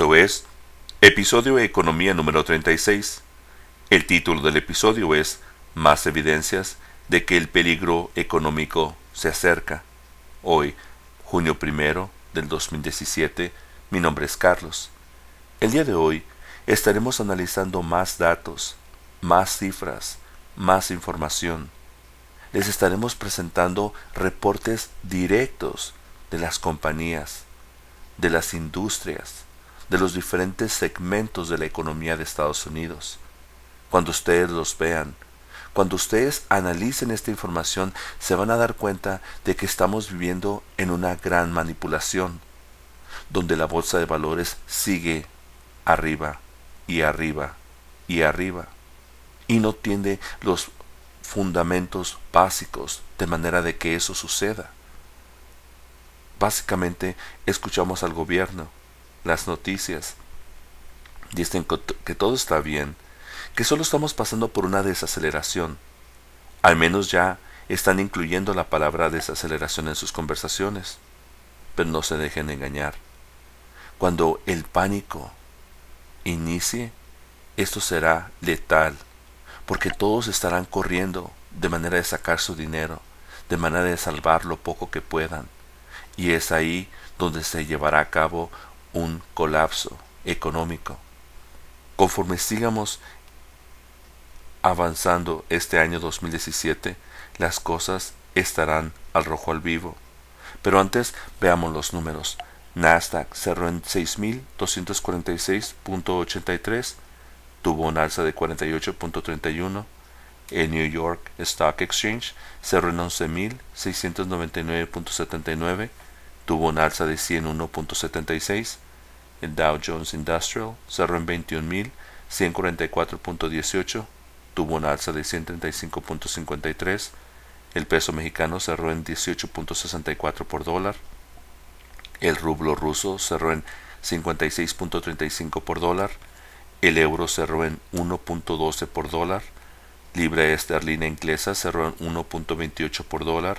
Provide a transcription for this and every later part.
Esto es, episodio Economía número 36. El título del episodio es Más evidencias de que el peligro económico se acerca. Hoy, junio primero del 2017, mi nombre es Carlos. El día de hoy estaremos analizando más datos, más cifras, más información. Les estaremos presentando reportes directos de las compañías, de las industrias, de los diferentes segmentos de la economía de Estados Unidos. Cuando ustedes los vean, cuando ustedes analicen esta información, se van a dar cuenta de que estamos viviendo en una gran manipulación, donde la bolsa de valores sigue arriba y arriba y arriba, y no tiene los fundamentos básicos de manera de que eso suceda. Básicamente escuchamos al gobierno las noticias. Dicen que todo está bien, que solo estamos pasando por una desaceleración. Al menos ya están incluyendo la palabra desaceleración en sus conversaciones. Pero no se dejen engañar. Cuando el pánico inicie, esto será letal, porque todos estarán corriendo de manera de sacar su dinero, de manera de salvar lo poco que puedan. Y es ahí donde se llevará a cabo un colapso económico. Conforme sigamos avanzando este año 2017, las cosas estarán al rojo al vivo. Pero antes veamos los números. Nasdaq cerró en 6.246.83, tuvo un alza de 48.31. El New York Stock Exchange cerró en 11.699.79 tuvo un alza de 101.76, el Dow Jones Industrial cerró en 21.144.18, tuvo un alza de 135.53, el peso mexicano cerró en 18.64 por dólar, el rublo ruso cerró en 56.35 por dólar, el euro cerró en 1.12 por dólar, libra esterlina inglesa cerró en 1.28 por dólar,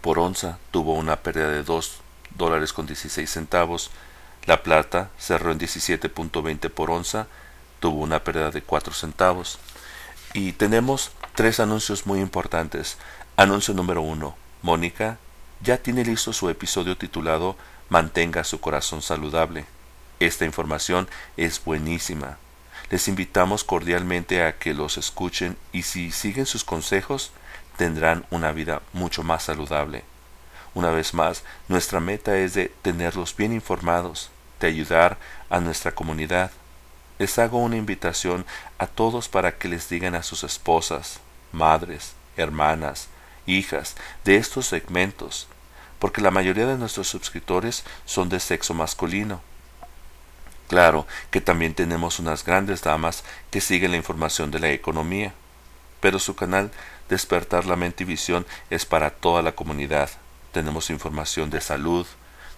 por onza tuvo una pérdida de 2 dólares con 16 centavos, la plata cerró en 17.20 por onza, tuvo una pérdida de 4 centavos. Y tenemos tres anuncios muy importantes. Anuncio número 1. Mónica ya tiene listo su episodio titulado Mantenga su corazón saludable. Esta información es buenísima. Les invitamos cordialmente a que los escuchen y si siguen sus consejos, tendrán una vida mucho más saludable. Una vez más, nuestra meta es de tenerlos bien informados, de ayudar a nuestra comunidad. Les hago una invitación a todos para que les digan a sus esposas, madres, hermanas, hijas de estos segmentos, porque la mayoría de nuestros suscriptores son de sexo masculino. Claro que también tenemos unas grandes damas que siguen la información de la economía, pero su canal Despertar la mente y visión es para toda la comunidad. Tenemos información de salud,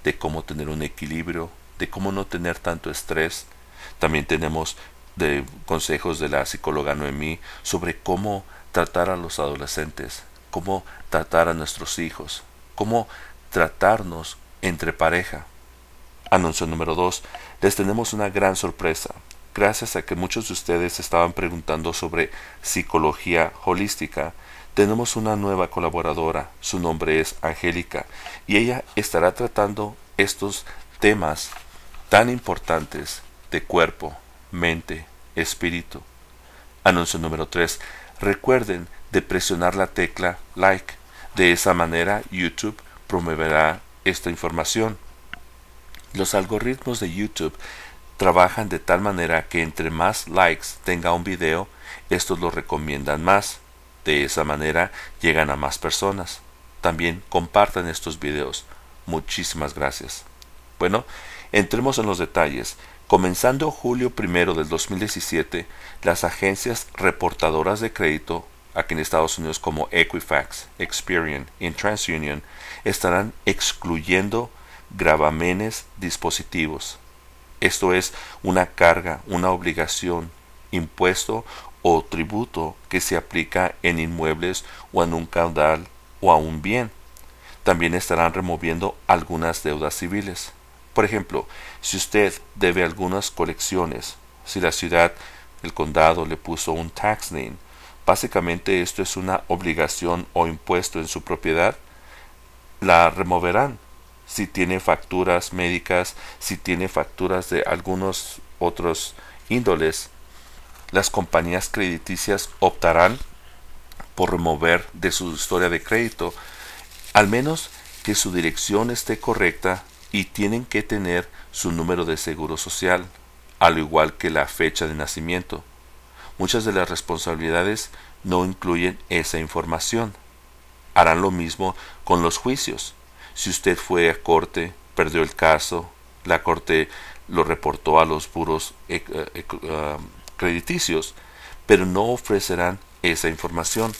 de cómo tener un equilibrio, de cómo no tener tanto estrés. También tenemos de consejos de la psicóloga Noemí sobre cómo tratar a los adolescentes, cómo tratar a nuestros hijos, cómo tratarnos entre pareja. Anuncio número 2. Les tenemos una gran sorpresa. Gracias a que muchos de ustedes estaban preguntando sobre psicología holística, tenemos una nueva colaboradora, su nombre es Angélica, y ella estará tratando estos temas tan importantes de cuerpo, mente, espíritu. Anuncio número 3. Recuerden de presionar la tecla like. De esa manera YouTube promoverá esta información. Los algoritmos de YouTube trabajan de tal manera que entre más likes tenga un video, estos lo recomiendan más. De esa manera llegan a más personas. También compartan estos videos. Muchísimas gracias. Bueno, entremos en los detalles. Comenzando julio primero del 2017, las agencias reportadoras de crédito aquí en Estados Unidos como Equifax, Experian y TransUnion estarán excluyendo gravamenes dispositivos. Esto es una carga, una obligación, impuesto o tributo que se aplica en inmuebles o en un caudal o a un bien. También estarán removiendo algunas deudas civiles. Por ejemplo, si usted debe algunas colecciones, si la ciudad, el condado le puso un tax lien, básicamente esto es una obligación o impuesto en su propiedad, la removerán. Si tiene facturas médicas, si tiene facturas de algunos otros índoles, las compañías crediticias optarán por remover de su historia de crédito, al menos que su dirección esté correcta y tienen que tener su número de seguro social, al igual que la fecha de nacimiento. Muchas de las responsabilidades no incluyen esa información. Harán lo mismo con los juicios. Si usted fue a corte, perdió el caso, la corte lo reportó a los puros eh, eh, eh, crediticios, pero no ofrecerán esa información.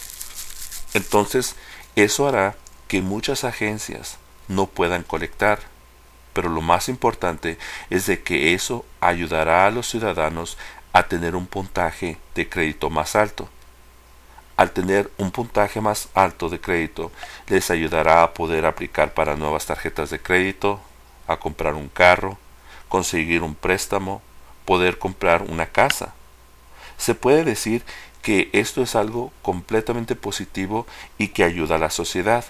Entonces, eso hará que muchas agencias no puedan colectar. Pero lo más importante es de que eso ayudará a los ciudadanos a tener un puntaje de crédito más alto. Al tener un puntaje más alto de crédito, les ayudará a poder aplicar para nuevas tarjetas de crédito, a comprar un carro, conseguir un préstamo, poder comprar una casa. Se puede decir que esto es algo completamente positivo y que ayuda a la sociedad,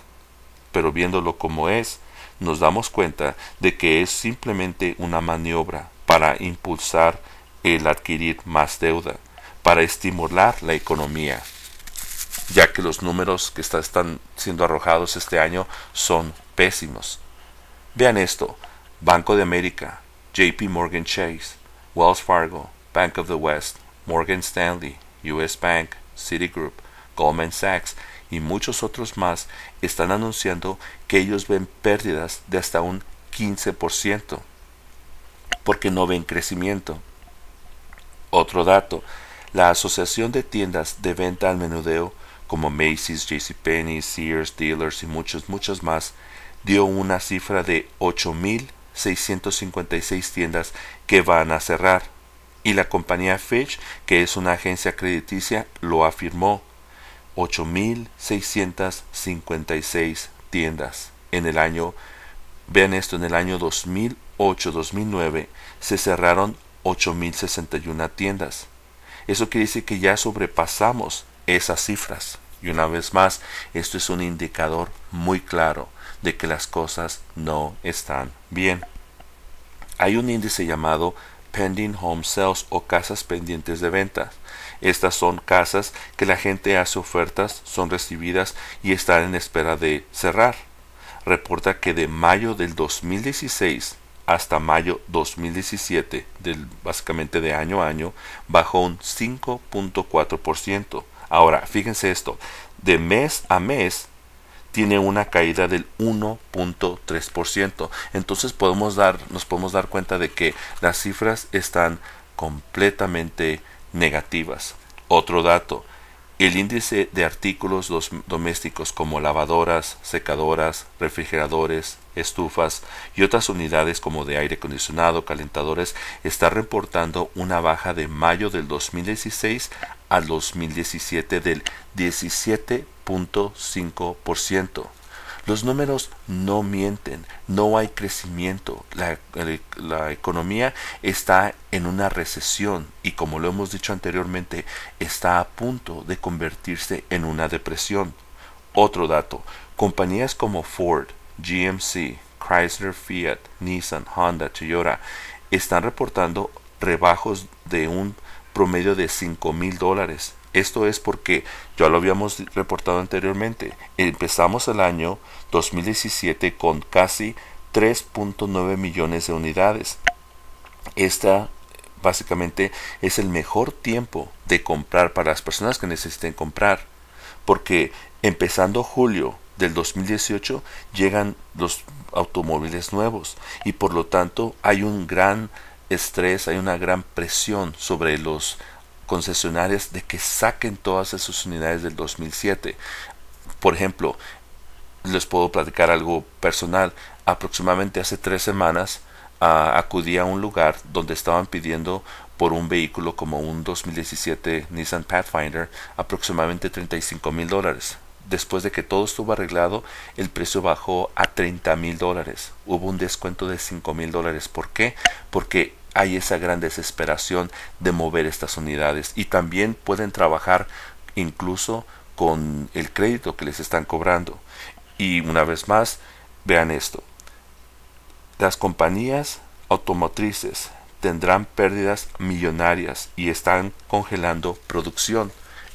pero viéndolo como es, nos damos cuenta de que es simplemente una maniobra para impulsar el adquirir más deuda, para estimular la economía, ya que los números que están siendo arrojados este año son pésimos. Vean esto, Banco de América, JP Morgan Chase, Wells Fargo, Bank of the West, Morgan Stanley, US Bank, Citigroup, Goldman Sachs y muchos otros más están anunciando que ellos ven pérdidas de hasta un 15% porque no ven crecimiento. Otro dato, la Asociación de Tiendas de Venta al Menudeo, como Macy's, JCPenney, Sears, Dealers y muchos, muchos más, dio una cifra de 8.656 tiendas que van a cerrar y la compañía Fitch, que es una agencia crediticia, lo afirmó. 8.656 tiendas en el año, vean esto, en el año 2008-2009 se cerraron 8.061 tiendas. Eso quiere decir que ya sobrepasamos esas cifras. Y una vez más, esto es un indicador muy claro de que las cosas no están bien. Hay un índice llamado pending home sales o casas pendientes de ventas. Estas son casas que la gente hace ofertas, son recibidas y están en espera de cerrar. Reporta que de mayo del 2016 hasta mayo 2017, del, básicamente de año a año, bajó un 5.4%. Ahora, fíjense esto, de mes a mes tiene una caída del 1.3%. Entonces podemos dar, nos podemos dar cuenta de que las cifras están completamente negativas. Otro dato, el índice de artículos domésticos como lavadoras, secadoras, refrigeradores, estufas y otras unidades como de aire acondicionado, calentadores, está reportando una baja de mayo del 2016 al 2017 del 17 0.5%. Los números no mienten, no hay crecimiento, la, economía está en una recesión y como lo hemos dicho anteriormente, está a punto de convertirse en una depresión. Otro dato, compañías como Ford, GMC, Chrysler, Fiat, Nissan, Honda, Toyota están reportando rebajos de un promedio de 5 mil dólares esto es porque, ya lo habíamos reportado anteriormente, empezamos el año 2017 con casi 3.9 millones de unidades. Esta básicamente es el mejor tiempo de comprar para las personas que necesiten comprar, porque empezando julio del 2018 llegan los automóviles nuevos y por lo tanto hay un gran estrés, hay una gran presión sobre los concesionarias de que saquen todas esas unidades del 2007. Por ejemplo, les puedo platicar algo personal. Aproximadamente hace tres semanas ah, acudí a un lugar donde estaban pidiendo por un vehículo como un 2017 Nissan Pathfinder aproximadamente 35 mil dólares. Después de que todo estuvo arreglado, el precio bajó a 30 mil dólares. Hubo un descuento de 5 mil dólares. ¿Por qué? Porque hay esa gran desesperación de mover estas unidades y también pueden trabajar incluso con el crédito que les están cobrando. Y una vez más, vean esto. Las compañías automotrices tendrán pérdidas millonarias y están congelando producción.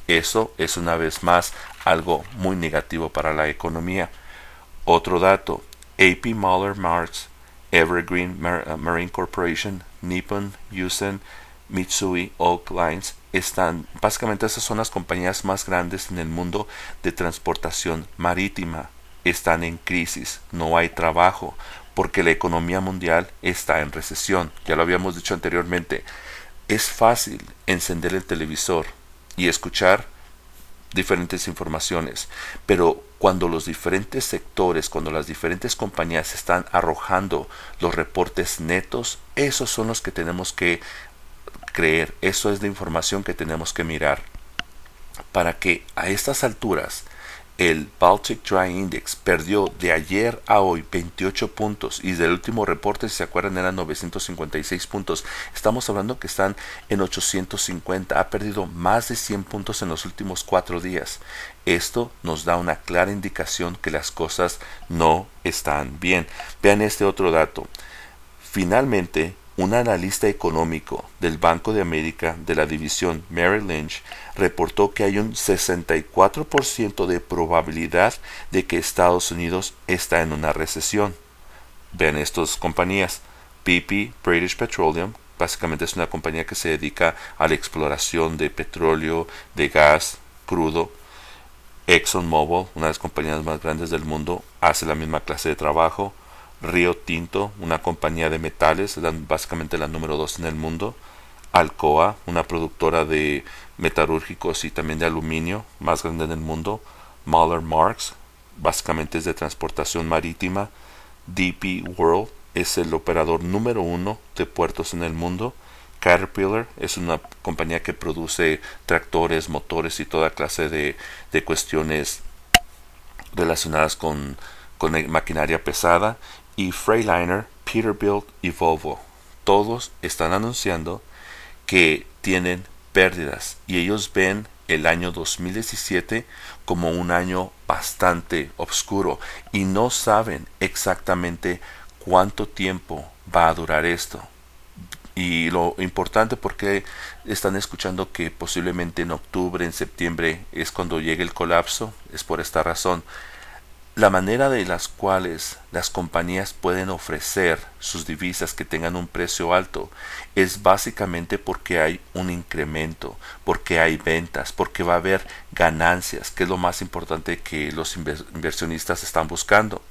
Eso es una vez más algo muy negativo para la economía. Otro dato, AP Mahler Marks Evergreen uh, Marine Corporation, Nippon, Yusen, Mitsui, Oak Lines, están, básicamente esas son las compañías más grandes en el mundo de transportación marítima. Están en crisis, no hay trabajo, porque la economía mundial está en recesión. Ya lo habíamos dicho anteriormente, es fácil encender el televisor y escuchar diferentes informaciones, pero cuando los diferentes sectores, cuando las diferentes compañías están arrojando los reportes netos, esos son los que tenemos que creer, eso es la información que tenemos que mirar para que a estas alturas el Baltic Dry Index perdió de ayer a hoy 28 puntos y del último reporte, si se acuerdan, eran 956 puntos. Estamos hablando que están en 850. Ha perdido más de 100 puntos en los últimos cuatro días. Esto nos da una clara indicación que las cosas no están bien. Vean este otro dato. Finalmente, un analista económico del Banco de América de la división Merrill Lynch reportó que hay un 64% de probabilidad de que Estados Unidos está en una recesión. Vean estas compañías. BP, British Petroleum, básicamente es una compañía que se dedica a la exploración de petróleo, de gas crudo. ExxonMobil, una de las compañías más grandes del mundo, hace la misma clase de trabajo. Río Tinto, una compañía de metales, básicamente la número dos en el mundo, Alcoa, una productora de metalúrgicos y también de aluminio, más grande en el mundo, Mahler Marks, básicamente es de transportación marítima, DP World es el operador número uno de puertos en el mundo, Caterpillar es una compañía que produce tractores, motores y toda clase de, cuestiones relacionadas con maquinaria pesada y Freightliner, Peterbilt y Volvo. Todos están anunciando que tienen pérdidas y ellos ven el año 2017 como un año bastante oscuro y no saben exactamente cuánto tiempo va a durar esto. Y lo importante porque están escuchando que posiblemente en octubre, en septiembre es cuando llegue el colapso, es por esta razón. La manera de las cuales las compañías pueden ofrecer sus divisas que tengan un precio alto es básicamente porque hay un incremento, porque hay ventas, porque va a haber ganancias, que es lo más importante que los inversionistas están buscando.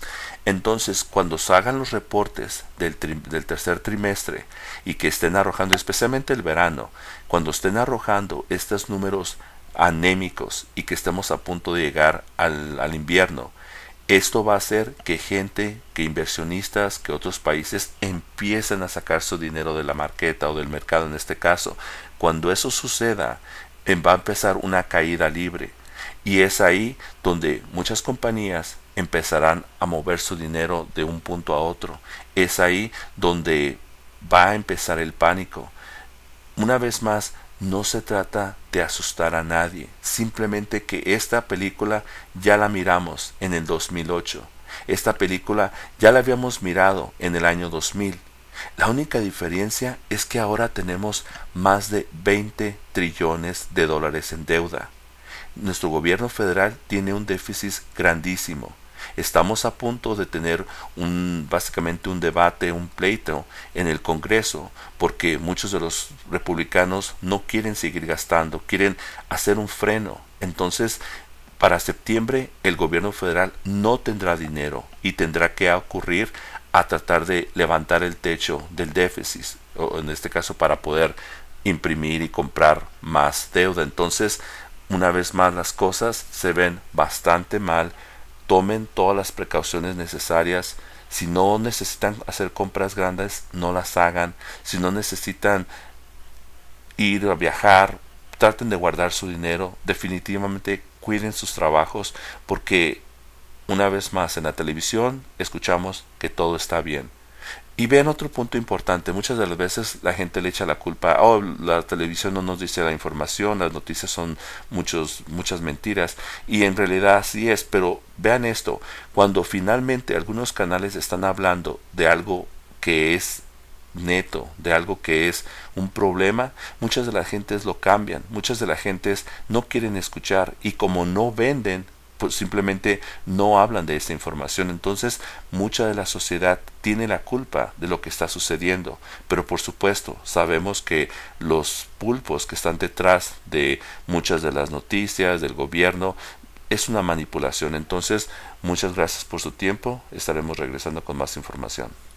Entonces, cuando salgan los reportes del, tercer trimestre y que estén arrojando, especialmente el verano, cuando estén arrojando estos números anémicos y que estemos a punto de llegar al invierno, esto va a hacer que gente, que inversionistas, que otros países empiecen a sacar su dinero de la marqueta o del mercado en este caso. Cuando eso suceda, em, va a empezar una caída libre. Y es ahí donde muchas compañías empezarán a mover su dinero de un punto a otro. Es ahí donde va a empezar el pánico. Una vez más, no se trata de asustar a nadie, simplemente que esta película ya la miramos en el 2008. Esta película ya la habíamos mirado en el año 2000. La única diferencia es que ahora tenemos más de 20 trillones de dólares en deuda. Nuestro gobierno federal tiene un déficit grandísimo Estamos a punto de tener un, básicamente un debate, un pleito en el Congreso, porque muchos de los republicanos no quieren seguir gastando, quieren hacer un freno. Entonces, para septiembre el gobierno federal no tendrá dinero y tendrá que ocurrir a tratar de levantar el techo del déficit, o en este caso para poder imprimir y comprar más deuda. Entonces, una vez más las cosas se ven bastante mal tomen todas las precauciones necesarias. Si no necesitan hacer compras grandes, no las hagan. Si no necesitan ir a viajar, traten de guardar su dinero. Definitivamente cuiden sus trabajos porque una vez más en la televisión escuchamos que todo está bien. Y vean otro punto importante, muchas de las veces la gente le echa la culpa, oh, la televisión no nos dice la información, las noticias son muchos, muchas mentiras, y en realidad así es, pero vean esto, cuando finalmente algunos canales están hablando de algo que es neto, de algo que es un problema, muchas de las gentes lo cambian, muchas de las gentes no quieren escuchar, y como no venden, pues, simplemente no hablan de esta información. Entonces, mucha de la sociedad tiene la culpa de lo que está sucediendo. Pero por supuesto, sabemos que los pulpos que están detrás de muchas de las noticias del gobierno es una manipulación. Entonces, muchas gracias por su tiempo. Estaremos regresando con más información.